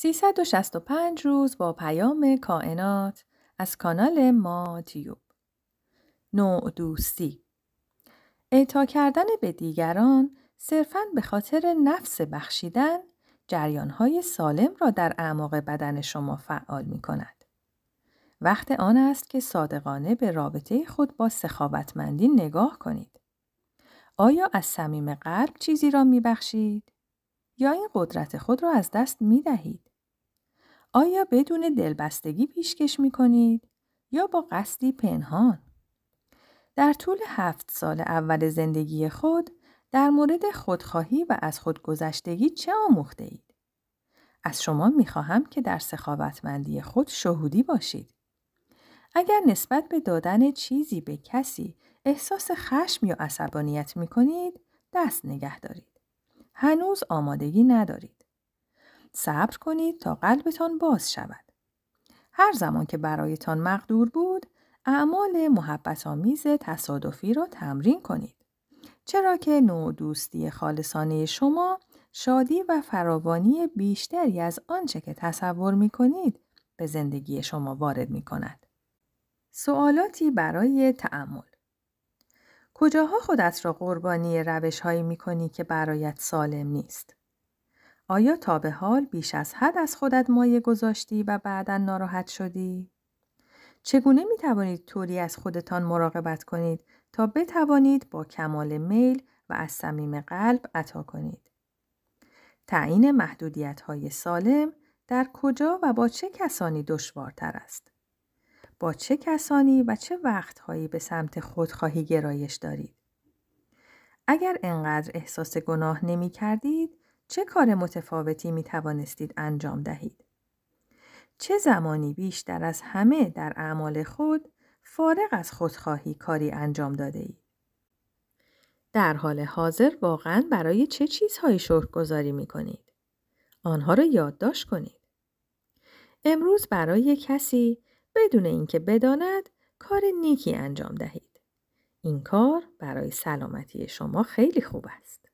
365 روز با پیام کائنات از کانال ما تیوب نوع دوستی اعطا کردن به دیگران صرفاً به خاطر نفس بخشیدن جریانهای سالم را در اعماق بدن شما فعال می کند. وقت آن است که صادقانه به رابطه خود با سخاوتمندی نگاه کنید. آیا از صمیم قلب چیزی را می بخشید؟ یا این قدرت خود را از دست می دهید؟ آیا بدون دلبستگی پیشکش می کنید یا با قصدی پنهان؟ در طول هفت سال اول زندگی خود در مورد خودخواهی و از خودگذشتگی چه آموخته اید؟ از شما می خواهم که در سخاوتمندی خود شهودی باشید. اگر نسبت به دادن چیزی به کسی احساس خشم یا عصبانیت می کنید، دست نگه دارید. هنوز آمادگی ندارید. صبر کنید تا قلبتان باز شود. هر زمان که برایتان مقدور بود، اعمال محبت آمیز تصادفی را تمرین کنید. چرا که نوع دوستی خالصانه شما شادی و فراوانی بیشتری از آنچه که تصور می کنید به زندگی شما وارد می کند. سوالاتی برای تعمل کجاها خودت را قربانی روش هایی می کنی که برایت سالم نیست؟ آیا تا به حال بیش از حد از خودت مایه گذاشتی و بعدا ناراحت شدی؟ چگونه می توانید طوری از خودتان مراقبت کنید تا بتوانید با کمال میل و از صمیم قلب عطا کنید؟ تعیین محدودیت های سالم در کجا و با چه کسانی دشوارتر است؟ با چه کسانی و چه وقتهایی به سمت خودخواهی گرایش دارید؟ اگر انقدر احساس گناه نمی کردید، چه کار متفاوتی می توانستید انجام دهید؟ چه زمانی بیشتر از همه در اعمال خود فارغ از خودخواهی کاری انجام داده اید؟ در حال حاضر واقعا برای چه چیزهایی گذاری می کنید؟ آنها را یادداشت کنید. امروز برای کسی بدون اینکه بداند کار نیکی انجام دهید. این کار برای سلامتی شما خیلی خوب است.